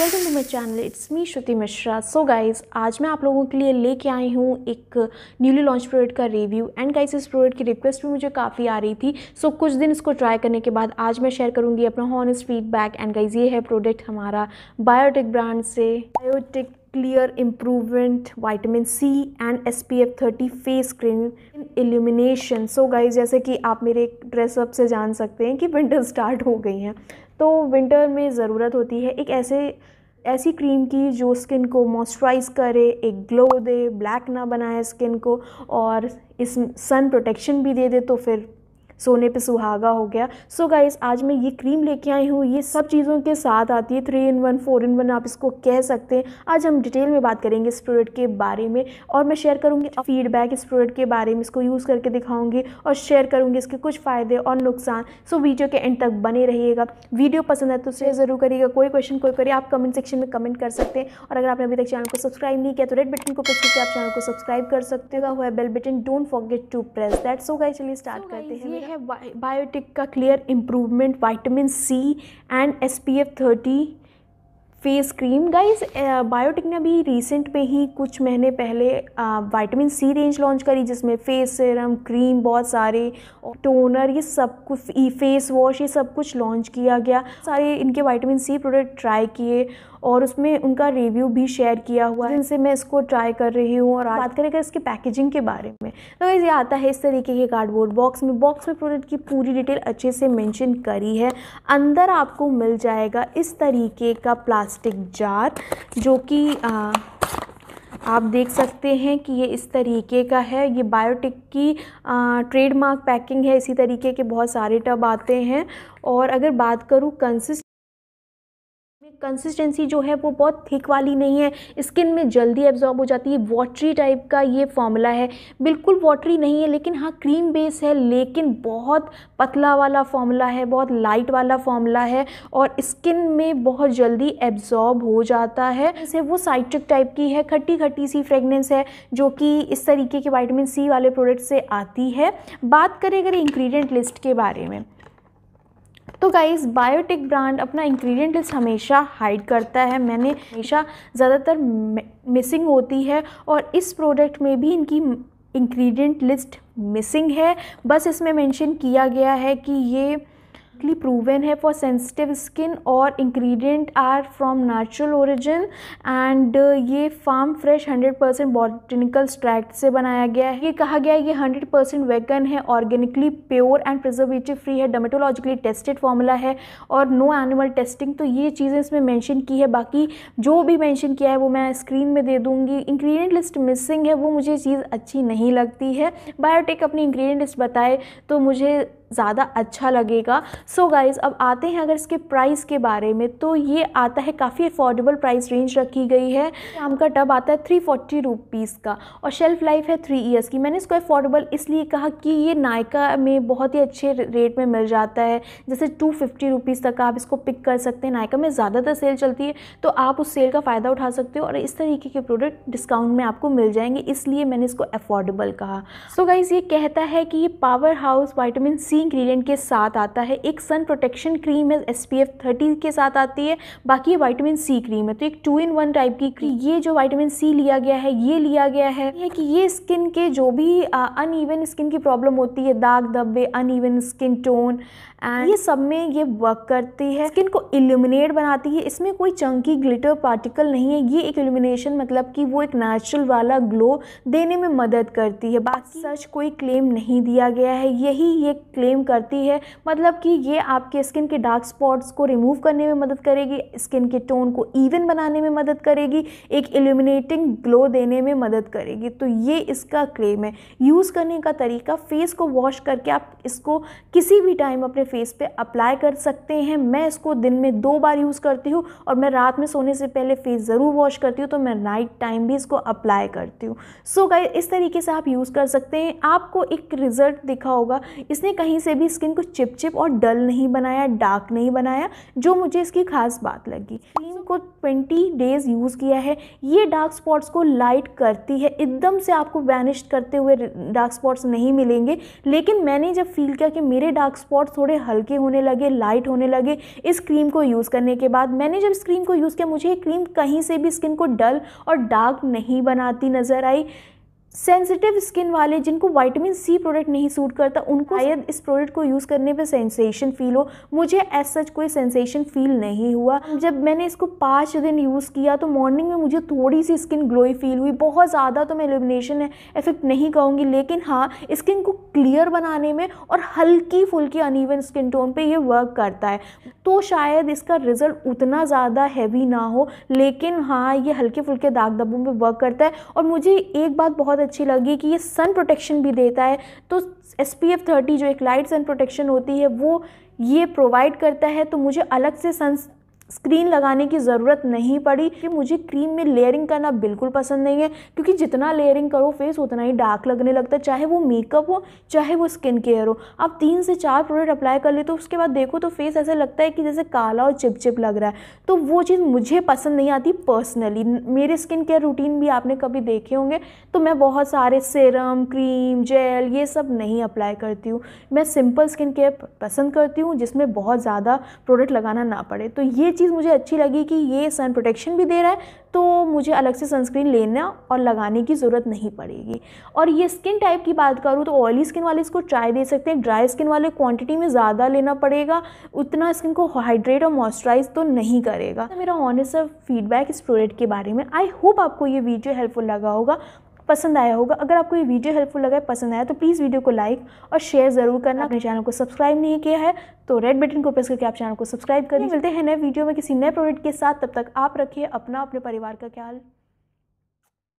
Welcome to my channel it's me Shruti Mishra so guys आज मैं आप लोगों के लिए लेके आई हूँ एक न्यूली लॉन्च प्रोडक्ट का रिव्यू एंड गाइज इस प्रोडक्ट की रिक्वेस्ट भी मुझे काफ़ी आ रही थी सो so, कुछ दिन इसको ट्राई करने के बाद आज मैं शेयर करूँगी अपना हॉनेस्ट फीडबैक एंड गाइज ये है प्रोडक्ट हमारा बायोटेक ब्रांड से Biotique clear improvement vitamin C and S P F thirty face cream illumination so guys जैसे कि आप मेरे ड्रेसअप से जान सकते हैं कि विंटर स्टार्ट हो गई हैं तो विंटर में ज़रूरत होती है एक ऐसे ऐसी क्रीम की जो स्किन को मॉइस्चराइज करे एक ग्लो दे ब्लैक ना बनाए स्किन को और इस सन प्रोटेक्शन भी दे दे तो फिर सोने पे सुहागा हो गया सो so गाइज आज मैं ये क्रीम लेके आई हूँ ये सब चीज़ों के साथ आती है three in one four in one आप इसको कह सकते हैं आज हम डिटेल में बात करेंगे इस प्रोडक्ट के बारे में और मैं शेयर करूँगी फीडबैक इस प्रोडक्ट के बारे में इसको यूज़ करके दिखाऊँगी और शेयर करूँगी इसके कुछ फ़ायदे और नुकसान सो so वीडियो के एंड तक बने रहिएगा वीडियो पसंद है तो शेयर ज़रूर करिएगा कोई क्वेश्चन कोई करिए आप कमेंट सेक्शन में कमेंट कर सकते हैं और अगर आपने अभी तक चैनल को सब्सक्राइब नहीं किया तो रेड बटन को प्रेस करके आप चैनल को सब्सक्राइब कर सकते हो bell button don't forget to press that so guys चलिए स्टार्ट करते हैं है बायोटिक का clear improvement vitamin C and S P F thirty face cream guys Biotique ने अभी रिसेंट में ही कुछ महीने पहले वाइटामिन सी रेंज लॉन्च करी जिसमें फेस सीरम क्रीम बहुत सारे टोनर ये सब कुछ फेस वॉश ये सब कुछ लॉन्च किया गया सारे इनके वाइटामिन सी प्रोडक्ट ट्राई किए और उसमें उनका रिव्यू भी शेयर किया हुआ है जिनसे मैं इसको ट्राई कर रही हूँ और बात करें अगर इसकी पैकेजिंग के बारे में तो ये आता है इस तरीके के कार्डबोर्ड बॉक्स में बॉक्स में प्रोडक्ट की पूरी डिटेल अच्छे से मैंशन करी है अंदर आपको मिल जाएगा इस तरीके का प्लास्टिक जार जो कि आप देख सकते हैं कि ये इस तरीके का है ये बायोटिक की ट्रेडमार्क पैकिंग है इसी तरीके के बहुत सारे टब आते हैं और अगर बात करूँ कंसिस्ट कंसिस्टेंसी जो है वो बहुत थिक वाली नहीं है स्किन में जल्दी एब्जॉर्ब हो जाती है वाटरी टाइप का ये फॉर्मूला है बिल्कुल वाटरी नहीं है लेकिन हाँ क्रीम बेस है लेकिन बहुत पतला वाला फॉर्मूला है बहुत लाइट वाला फॉर्मूला है और स्किन में बहुत जल्दी एब्जॉर्ब हो जाता है जैसे वो साइट्रिक टाइप की है खट्टी खट्टी सी फ्रेगनेंस है जो कि इस तरीके के वाइटमिन सी वाले प्रोडक्ट से आती है बात करें अगर इंग्रीडियंट लिस्ट के बारे में तो गाइज़ बायोटिक ब्रांड अपना इंग्रेडिएंट लिस्ट हमेशा हाइड करता है मैंने हमेशा ज़्यादातर मिसिंग होती है और इस प्रोडक्ट में भी इनकी इंग्रेडिएंट लिस्ट मिसिंग है बस इसमें मेंशन किया गया है कि ये साइंटिफिकली प्रूवन है फॉर सेंसिटिव स्किन और ingredient are from natural origin and ये farm fresh 100% percent botanical extract से बनाया गया है ये कहा गया है ये 100% परसेंट वेगन है organically pure and preservative free है डोमेटोलॉजिकली टेस्टेड फॉर्मूला है और नो एनिमल टेस्टिंग तो ये चीज़ें इसमें मैंशन की है बाकी जो भी मैंशन किया है वो मैं स्क्रीन में दे दूँगी इंग्रीडियंट लिस्ट मिसिंग है वो मुझे चीज़ अच्छी नहीं लगती है बायोटेक अपनी इंग्रीडियंट लिस्ट बताए तो मुझे ज़्यादा अच्छा लगेगा सो so गाइज़ अब आते हैं अगर इसके प्राइस के बारे में तो ये आता है काफ़ी अफोर्डेबल प्राइस रेंज रखी गई है आम का टब आता है थ्री फोर्टी रुपीज़ का और शेल्फ़ लाइफ है थ्री ईयर्स की मैंने इसको अफोर्डेबल इसलिए कहा कि ये नायका में बहुत ही अच्छे रेट में मिल जाता है जैसे टू फिफ्टी रुपीज़ तक आप इसको पिक कर सकते हैं नायका में ज़्यादातर सेल चलती है तो आप उस सेल का फ़ायदा उठा सकते हो और इस तरीके के प्रोडक्ट डिस्काउंट में आपको मिल जाएंगे इसलिए मैंने इसको अफोर्डेबल कहा सो so गाइज़ ये कहता है कि ये पावर हाउस वाइटामिन सी इसी इंग्रेडिएंट के साथ आता है एक सन प्रोटेक्शन क्रीम है एस पी एफ थर्टी के साथ आती है बाकी वाइटामिन सी क्रीम है तो एक टू इन वन टाइप की क्रीम ये जो वाइटामिन सी लिया गया है ये लिया गया है ये कि ये स्किन के जो भी अन ईवन स्किन की प्रॉब्लम होती है दाग धब्बे uneven skin tone and ये सब में ये वर्क करती है स्किन को इल्यूमिनेट बनाती है इसमें कोई चंकी ग्लिटर पार्टिकल नहीं है ये एक इल्यूमिनेशन मतलब कि वो एक नेचुरल वाला ग्लो देने में मदद करती है बाकी सच कोई क्लेम नहीं दिया गया है यही ये क्लेम फ्लेम करती है मतलब कि ये आपके स्किन के डार्क स्पॉट्स को रिमूव करने में मदद करेगी स्किन के टोन को इवन बनाने में मदद करेगी एक इल्यूमिनेटिंग ग्लो देने में मदद करेगी तो ये इसका क्रेम है यूज़ करने का तरीका फेस को वॉश करके आप इसको किसी भी टाइम अपने फेस पे अप्लाई कर सकते हैं मैं इसको दिन में दो बार यूज़ करती हूँ और मैं रात में सोने से पहले फेस ज़रूर वॉश करती हूँ तो मैं नाइट टाइम भी इसको अप्लाई करती हूँ सो so, गाइस इस तरीके से आप यूज़ कर सकते हैं आपको एक रिज़ल्ट दिखा होगा इसने कहीं कहीं से भी स्किन को चिपचिप और डल नहीं बनाया डार्क नहीं बनाया जो मुझे इसकी खास बात लगी क्रीम को 20 डेज यूज़ किया है ये डार्क स्पॉट्स को लाइट करती है एकदम से आपको वैनिश करते हुए डार्क स्पॉट्स नहीं मिलेंगे लेकिन मैंने जब फील किया कि मेरे डार्क स्पॉट्स थोड़े हल्के होने लगे लाइट होने लगे इस क्रीम को यूज़ करने के बाद मैंने जब इस क्रीम को यूज़ किया मुझे ये क्रीम कहीं से भी स्किन को डल और डार्क नहीं बनाती नज़र आई सेंसिटिव स्किन वाले जिनको वाइटामिन सी प्रोडक्ट नहीं सूट करता उनको हाँ। शायद इस प्रोडक्ट को यूज़ करने पे सेंसेशन फील हो मुझे एज सच कोई सेंसेशन फील नहीं हुआ जब मैंने इसको पाँच दिन यूज़ किया तो मॉर्निंग में मुझे थोड़ी सी स्किन ग्लोई फील हुई बहुत ज़्यादा तो मैं एलिमिनेशन इफेक्ट नहीं कहूँगी लेकिन हाँ स्किन को क्लियर बनाने में और हल्की फुल्की अनइवन स्किन टोन पर यह वर्क करता है तो शायद इसका रिज़ल्ट उतना ज़्यादा हैवी ना हो लेकिन हाँ ये हल्के फुल्के दाग दबों पर वर्क करता है और मुझे एक बात बहुत बहुत अच्छी लगी कि ये सन प्रोटेक्शन भी देता है तो एस पी एफ थर्टी जो एक लाइट सन प्रोटेक्शन होती है वो ये प्रोवाइड करता है तो मुझे अलग से सन स्क्रीन लगाने की ज़रूरत नहीं पड़ी कि मुझे क्रीम में लेयरिंग करना बिल्कुल पसंद नहीं है क्योंकि जितना लेयरिंग करो फेस उतना ही डार्क लगने लगता है चाहे वो मेकअप हो चाहे वो स्किन केयर हो आप तीन से चार प्रोडक्ट अप्लाई कर लेते हो उसके बाद देखो तो फेस ऐसा लगता है कि जैसे काला और चिपचिप लग रहा है तो वो चीज़ मुझे पसंद नहीं आती पर्सनली मेरे स्किन केयर रूटीन भी आपने कभी देखे होंगे तो मैं बहुत सारे सिरम क्रीम जेल ये सब नहीं अप्लाई करती हूँ मैं सिंपल स्किन केयर पसंद करती हूँ जिसमें बहुत ज़्यादा प्रोडक्ट लगाना ना पड़े तो ये चीज़ मुझे अच्छी लगी कि ये सन प्रोटेक्शन भी दे रहा है तो मुझे अलग से सनस्क्रीन लेना और लगाने की ज़रूरत नहीं पड़ेगी और ये स्किन टाइप की बात करूँ तो ऑयली स्किन वाले इसको ट्राई दे सकते हैं ड्राई स्किन वाले क्वांटिटी में ज़्यादा लेना पड़ेगा उतना स्किन को हाइड्रेट और मॉइस्चराइज तो नहीं करेगा तो मेरा ऑनेस्ट फीडबैक इस प्रोडक्ट के बारे में आई होप आपको ये वीडियो हेल्पफुल लगा होगा पसंद आया होगा अगर आपको ये वीडियो हेल्पफुल लगा है पसंद आया तो प्लीज़ वीडियो को लाइक और शेयर ज़रूर करना अपने चैनल को सब्सक्राइब नहीं किया है तो रेड बटन को प्रेस करके आप चैनल को सब्सक्राइब करें मिलते हैं नए वीडियो में किसी नए प्रोडक्ट के साथ तब तक आप रखिए अपना अपने परिवार का ख्याल